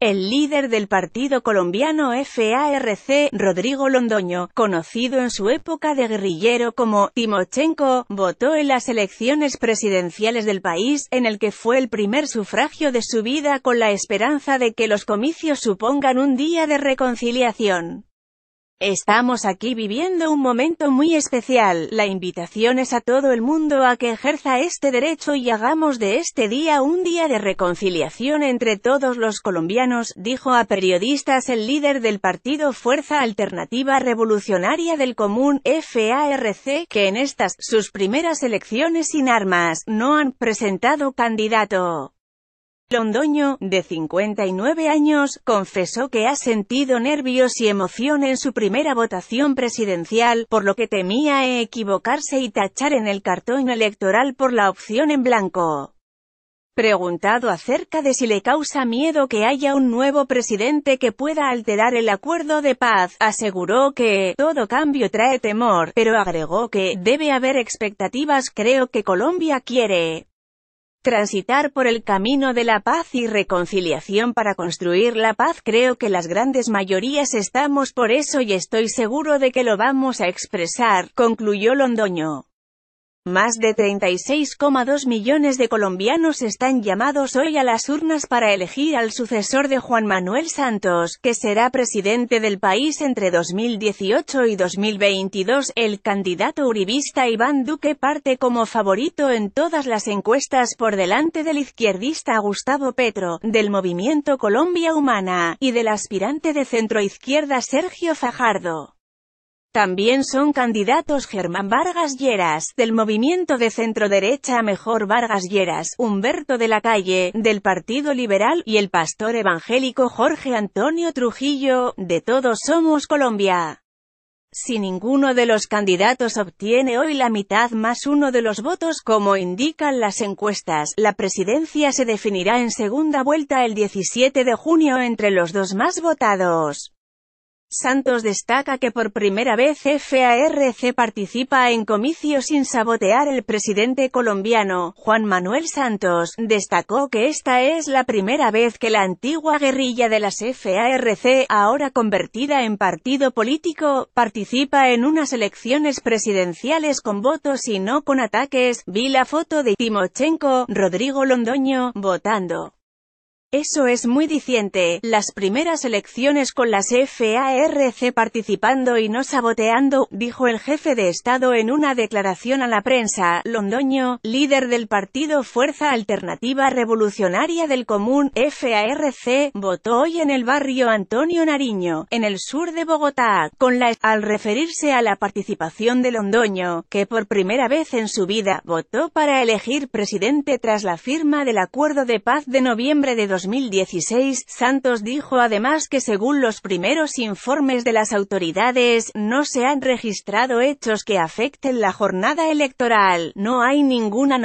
El líder del partido colombiano FARC, Rodrigo Londoño, conocido en su época de guerrillero como Timochenko, votó en las elecciones presidenciales del país, en el que fue el primer sufragio de su vida con la esperanza de que los comicios supongan un día de reconciliación. Estamos aquí viviendo un momento muy especial, la invitación es a todo el mundo a que ejerza este derecho y hagamos de este día un día de reconciliación entre todos los colombianos, dijo a periodistas el líder del partido Fuerza Alternativa Revolucionaria del Común, FARC, que en estas, sus primeras elecciones sin armas, no han presentado candidato. Londoño, de 59 años, confesó que ha sentido nervios y emoción en su primera votación presidencial, por lo que temía equivocarse y tachar en el cartón electoral por la opción en blanco. Preguntado acerca de si le causa miedo que haya un nuevo presidente que pueda alterar el acuerdo de paz, aseguró que todo cambio trae temor, pero agregó que debe haber expectativas creo que Colombia quiere transitar por el camino de la paz y reconciliación para construir la paz creo que las grandes mayorías estamos por eso y estoy seguro de que lo vamos a expresar, concluyó Londoño. Más de 36,2 millones de colombianos están llamados hoy a las urnas para elegir al sucesor de Juan Manuel Santos, que será presidente del país entre 2018 y 2022. El candidato uribista Iván Duque parte como favorito en todas las encuestas por delante del izquierdista Gustavo Petro, del movimiento Colombia Humana, y del aspirante de centroizquierda Sergio Fajardo. También son candidatos Germán Vargas Lleras, del movimiento de centro-derecha Mejor Vargas Lleras, Humberto de la Calle, del Partido Liberal, y el pastor evangélico Jorge Antonio Trujillo, de Todos Somos Colombia. Si ninguno de los candidatos obtiene hoy la mitad más uno de los votos como indican las encuestas, la presidencia se definirá en segunda vuelta el 17 de junio entre los dos más votados. Santos destaca que por primera vez FARC participa en comicios sin sabotear el presidente colombiano, Juan Manuel Santos, destacó que esta es la primera vez que la antigua guerrilla de las FARC, ahora convertida en partido político, participa en unas elecciones presidenciales con votos y no con ataques, vi la foto de Timochenko, Rodrigo Londoño, votando. Eso es muy diciente, las primeras elecciones con las FARC participando y no saboteando, dijo el jefe de Estado en una declaración a la prensa, Londoño, líder del partido Fuerza Alternativa Revolucionaria del Común, FARC, votó hoy en el barrio Antonio Nariño, en el sur de Bogotá, con la al referirse a la participación de Londoño, que por primera vez en su vida, votó para elegir presidente tras la firma del Acuerdo de Paz de noviembre de 2016, Santos dijo además que según los primeros informes de las autoridades, no se han registrado hechos que afecten la jornada electoral, no hay ninguna